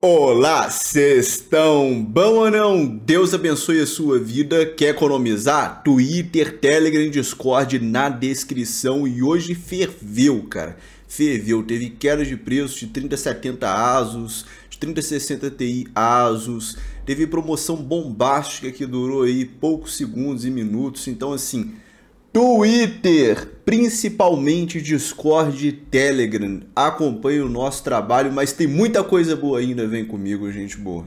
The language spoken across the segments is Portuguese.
Olá, sextão, bom ou não? Deus abençoe a sua vida. Quer economizar? Twitter, Telegram, Discord na descrição. E hoje ferveu, cara. Ferveu. Teve quedas de preço de 3070 ASUS, de 3060 Ti ASUS. Teve promoção bombástica que durou aí poucos segundos e minutos. Então, assim, Twitter, principalmente Discord e Telegram. Acompanhe o nosso trabalho, mas tem muita coisa boa ainda. Vem comigo, gente boa.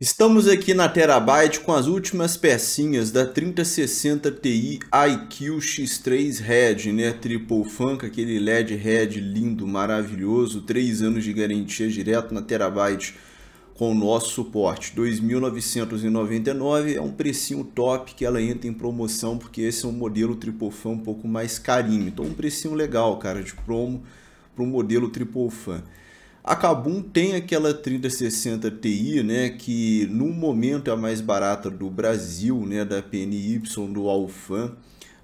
Estamos aqui na Terabyte com as últimas pecinhas da 3060 Ti IQ X3 Red, né? Triple Funk, aquele LED Red lindo, maravilhoso, 3 anos de garantia direto na Terabyte com o nosso suporte. 2.999 é um precinho top que ela entra em promoção, porque esse é um modelo fan um pouco mais carinho. Então um precinho legal, cara, de promo para o modelo fan. A Kabum tem aquela 3060 Ti, né, que no momento é a mais barata do Brasil, né, da PNY, do Alfan.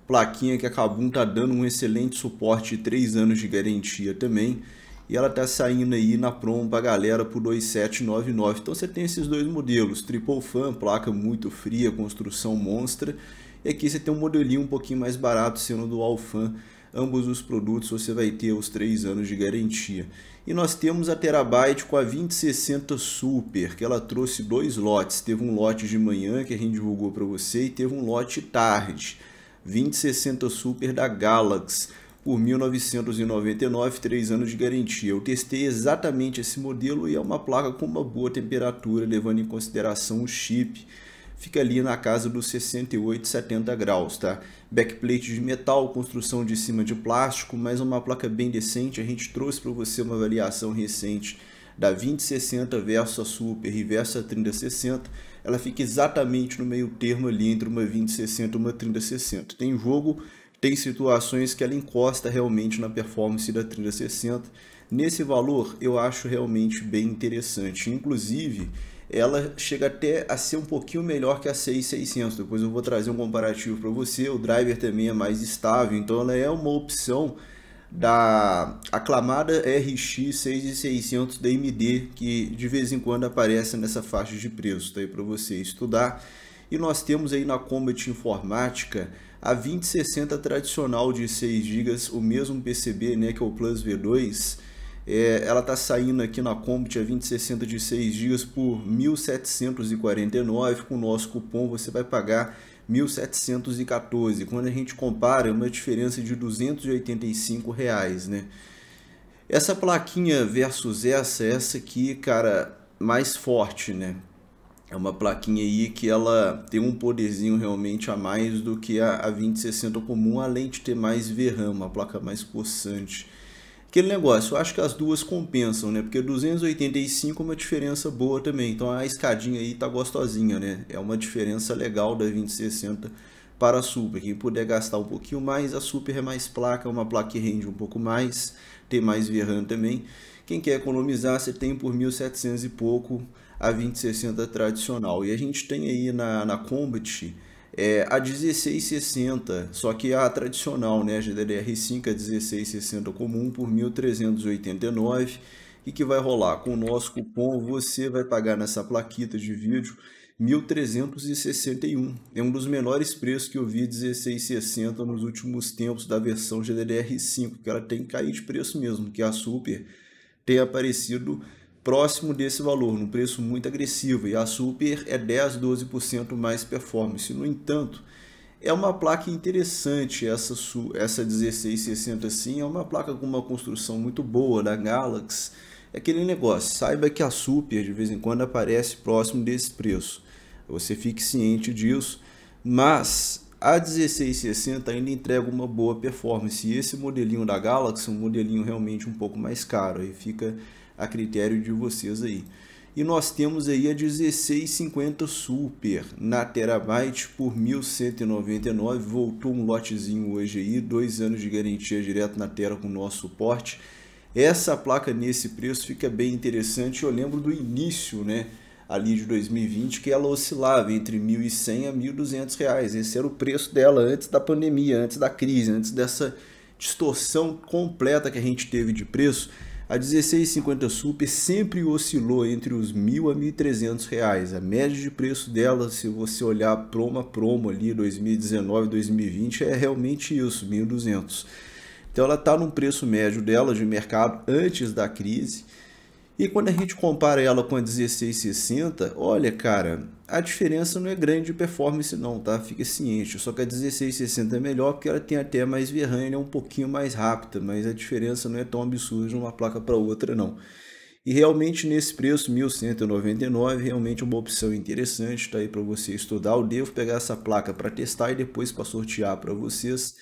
Plaquinha que a Kabum tá dando um excelente suporte, 3 anos de garantia também e ela está saindo aí na promo para galera por 2799. Então você tem esses dois modelos, triple fan, placa muito fria, construção monstra, e aqui você tem um modelinho um pouquinho mais barato sendo do Alfan. Ambos os produtos você vai ter os 3 anos de garantia. E nós temos a Terabyte com a 2060 Super, que ela trouxe dois lotes. Teve um lote de manhã que a gente divulgou para você e teve um lote tarde. 2060 Super da Galaxy por 1999, 3 anos de garantia. Eu testei exatamente esse modelo e é uma placa com uma boa temperatura, levando em consideração o chip. Fica ali na casa dos 68, 70 graus, tá? Backplate de metal, construção de cima de plástico, mas uma placa bem decente. A gente trouxe para você uma avaliação recente da 2060 versus a Super e versus a 3060, ela fica exatamente no meio termo ali entre uma 2060 e uma 3060. Tem jogo tem situações que ela encosta realmente na performance da 3060. Nesse valor, eu acho realmente bem interessante. Inclusive, ela chega até a ser um pouquinho melhor que a 6600. Depois eu vou trazer um comparativo para você. O driver também é mais estável, então ela é uma opção da aclamada RX 6600 da AMD, que de vez em quando aparece nessa faixa de preço, tá aí para você estudar. E nós temos aí na Combat Informática a 2060 tradicional de 6 GB, o mesmo PCB né, que é o Plus V2, é, ela está saindo aqui na combat a 2060 de 6 GB por 1.749, com o nosso cupom você vai pagar 1.714. Quando a gente compara, é uma diferença de 285 reais, né? Essa plaquinha versus essa, essa aqui, cara, mais forte, né? É uma plaquinha aí que ela tem um poderzinho realmente a mais do que a, a 2060 comum, além de ter mais VRAM, uma placa mais possante. Aquele negócio, eu acho que as duas compensam, né? Porque 285 é uma diferença boa também. Então a escadinha aí tá gostosinha, né? É uma diferença legal da 2060 para a Super. Quem puder gastar um pouquinho mais, a Super é mais placa, é uma placa que rende um pouco mais, tem mais VRAM também. Quem quer economizar, você tem por 1.700 e pouco a 2060 tradicional. E a gente tem aí na, na Combat é, a 1660, só que a tradicional, né, a GDDR5 a 1660 comum por 1389, e que vai rolar com o nosso cupom, você vai pagar nessa plaquita de vídeo 1361. É um dos menores preços que eu vi 1660 nos últimos tempos da versão GDDR5, que ela tem caído de preço mesmo, que a Super tem aparecido próximo desse valor, num preço muito agressivo, e a Super é 10, 12% mais performance. No entanto, é uma placa interessante essa essa 1660 sim, é uma placa com uma construção muito boa da Galaxy. É aquele negócio, saiba que a Super de vez em quando aparece próximo desse preço. Você fique ciente disso, mas a 1660 ainda entrega uma boa performance. E esse modelinho da Galaxy, um modelinho realmente um pouco mais caro, aí fica a critério de vocês aí. E nós temos aí a 1650 Super na Terabyte por 1.199. Voltou um lotezinho hoje aí, dois anos de garantia direto na terra com nosso suporte. Essa placa nesse preço fica bem interessante. Eu lembro do início, né? ali de 2020 que ela oscilava entre 1.100 a 1.200 reais. Esse era o preço dela antes da pandemia, antes da crise, antes dessa distorção completa que a gente teve de preço a 16,50 Super sempre oscilou entre os R$ 1.000 a R$ 1.300. Reais. A média de preço dela, se você olhar promo a promo ali, 2019, 2020, é realmente isso, R$ 1.200. Então ela está num preço médio dela de mercado antes da crise e quando a gente compara ela com a 1660, olha, cara, a diferença não é grande de performance não, tá? Fique ciente. Só que a 1660 é melhor porque ela tem até mais VRAM, é um pouquinho mais rápida, mas a diferença não é tão absurda de uma placa para outra não. E realmente nesse preço, 1199, realmente uma opção interessante, tá aí para você estudar. Eu devo pegar essa placa para testar e depois para sortear para vocês.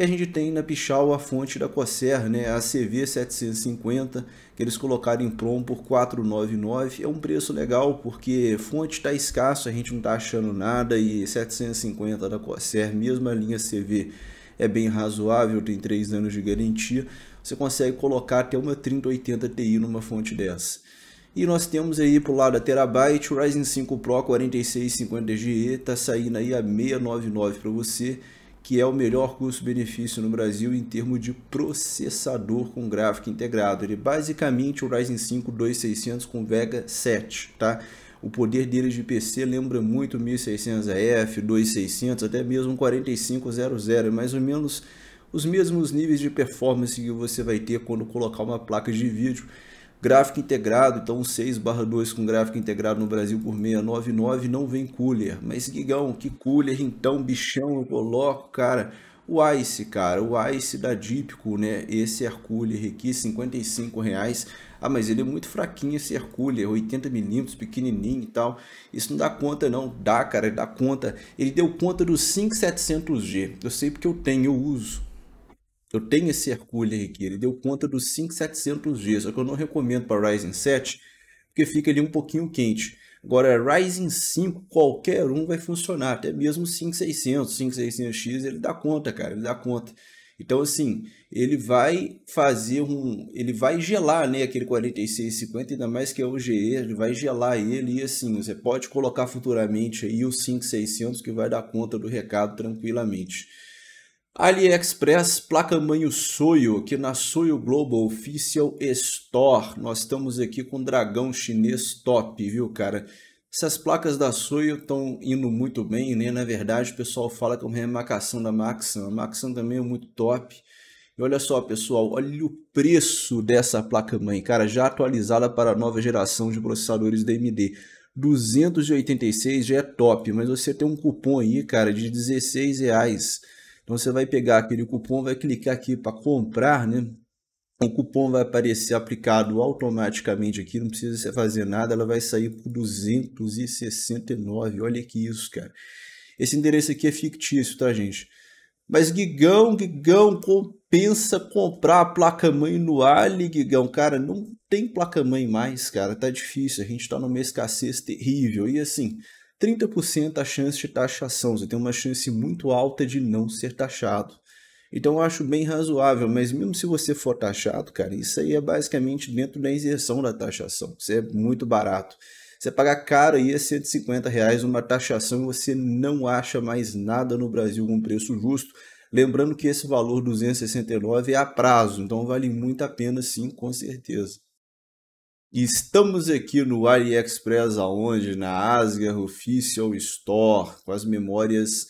E a gente tem na Pichau a fonte da Corsair né, a CV750, que eles colocaram em prom por 499. É um preço legal porque fonte está escasso, a gente não está achando nada e 750 da mesmo mesma linha CV, é bem razoável, tem 3 anos de garantia. Você consegue colocar até uma 3080 Ti numa fonte dessa. E nós temos aí pro lado da Terabyte o Ryzen 5 Pro 4650GE, tá saindo aí a 699 para você que é o melhor custo-benefício no Brasil em termos de processador com gráfico integrado. Ele é basicamente o Ryzen 5 2600 com Vega 7, tá? O poder dele de PC lembra muito 1600F, 2600, até mesmo 4500, é mais ou menos os mesmos níveis de performance que você vai ter quando colocar uma placa de vídeo Gráfico integrado, então 6/2 com gráfico integrado no Brasil por 699 não vem cooler. Mas Guigão, que cooler então, bichão, eu coloco, cara. O Ice, cara, o Ice da Dípico, né? Esse air cooler aqui, 55 reais. Ah, mas ele é muito fraquinho esse air cooler, 80 milímetros pequenininho e tal. Isso não dá conta não, dá, cara, dá conta. Ele deu conta do 5700G. Eu sei porque eu tenho, eu uso. Eu tenho esse Hercules aqui, ele deu conta dos 5700G, só que eu não recomendo para Ryzen 7, porque fica ali um pouquinho quente. Agora, Ryzen 5, qualquer um vai funcionar, até mesmo 5600, 5600X, ele dá conta, cara, ele dá conta. Então, assim, ele vai fazer um... ele vai gelar, né, aquele 4650, ainda mais que é o GE, ele vai gelar ele e, assim, você pode colocar futuramente aí o 5600 que vai dar conta do recado tranquilamente. AliExpress, placa-mãe Soyo, que na Soyo Global Official Store. Nós estamos aqui com um dragão chinês top, viu, cara? Essas placas da Soyo estão indo muito bem, né? Na verdade, o pessoal fala que é uma remarcação da Maxan. A Maxan também é muito top. E olha só, pessoal, olha o preço dessa placa-mãe, cara, já atualizada para a nova geração de processadores AMD. 286 já é top, mas você tem um cupom aí, cara, de 16 reais então você vai pegar aquele cupom, vai clicar aqui para comprar, né? O cupom vai aparecer aplicado automaticamente aqui, não precisa você fazer nada, ela vai sair por 269. Olha que isso, cara. Esse endereço aqui é fictício, tá, gente? Mas Guigão, Guigão, compensa comprar a placa-mãe no Ali, Guigão. Cara, não tem placa-mãe mais, cara. Tá difícil. A gente tá numa escassez terrível. E assim, 30% a chance de taxação. Você tem uma chance muito alta de não ser taxado. Então eu acho bem razoável, mas mesmo se você for taxado, cara, isso aí é basicamente dentro da isenção da taxação. Isso é muito barato. Você pagar caro aí é 150 reais uma taxação e você não acha mais nada no Brasil com preço justo. Lembrando que esse valor 269 é a prazo, então vale muito a pena sim, com certeza. Estamos aqui no AliExpress aonde? Na Asger Official Store, com as memórias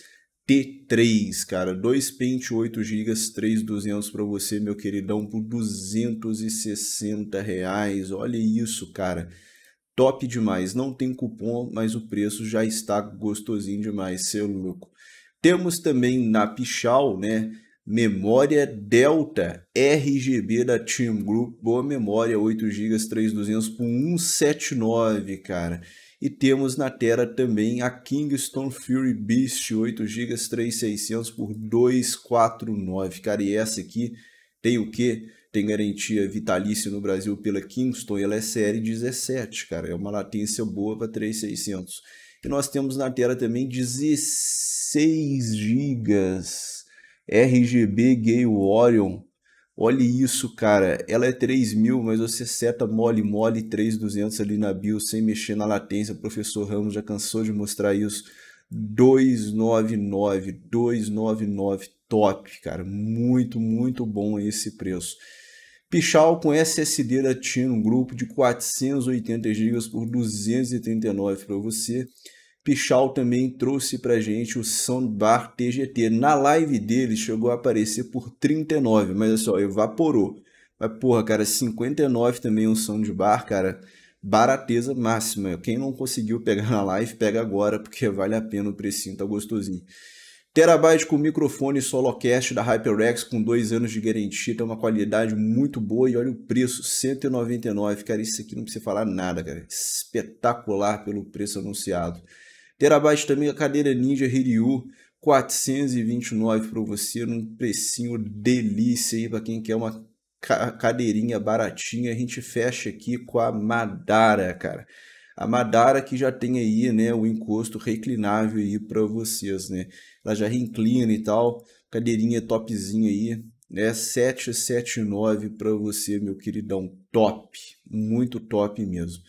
T3, cara. dois Pente, 8 GB, 3200 para você, meu queridão, por 260 reais. Olha isso, cara. Top demais. Não tem cupom, mas o preço já está gostosinho demais, seu louco. Temos também na Pichal, né? memória Delta RGB da Team Group, boa memória, 8 GB, 3200 por 179, cara. E temos na tela também a Kingston Fury Beast, 8 GB, 3600 por 249, cara. E essa aqui tem o quê? Tem garantia vitalícia no Brasil pela Kingston, ela é série 17, cara. É uma latência boa para 3600. E nós temos na tela também 16 GB. RGB Gay Orion. Olha isso, cara. Ela é 3.000, mas você seta mole, mole 3.200 ali na bio, sem mexer na latência. professor Ramos já cansou de mostrar isso. 299, 299, top, cara. Muito, muito bom esse preço. Pichal com SSD da Tino, um grupo de 480 GB por 239 para você. Pichal também trouxe pra gente o Soundbar TGT. Na live dele chegou a aparecer por 39, mas olha só, evaporou. Mas porra, cara, 59 também um soundbar, cara, barateza máxima. Quem não conseguiu pegar na live, pega agora, porque vale a pena o precinho, tá gostosinho. Terabyte com microfone Solocast da HyperX com dois anos de garantia, tem uma qualidade muito boa e olha o preço, 199, cara, isso aqui não precisa falar nada, cara, espetacular pelo preço anunciado. Ter abaixo também a cadeira Ninja Hiryu, 429 para você, num precinho delícia aí para quem quer uma cadeirinha baratinha. A gente fecha aqui com a Madara, cara. A Madara que já tem aí, né, o encosto reclinável aí para vocês, né? Ela já reclina e tal, cadeirinha topzinha aí, né? 779 para você, meu queridão, top, muito top mesmo.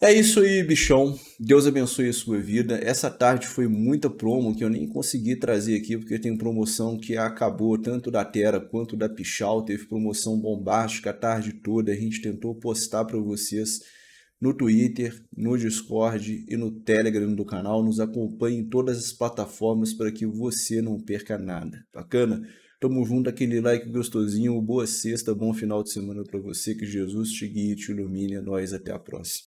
É isso aí, bichão. Deus abençoe a sua vida. Essa tarde foi muita promo que eu nem consegui trazer aqui, porque tem promoção que acabou, tanto da Terra quanto da Pichal. Teve promoção bombástica a tarde toda. A gente tentou postar para vocês no Twitter, no Discord e no Telegram do canal. Nos acompanhe em todas as plataformas para que você não perca nada. Bacana? Tamo junto, aquele like gostosinho. Boa sexta, bom final de semana para você. Que Jesus te guie, te ilumine. É nóis, até a próxima.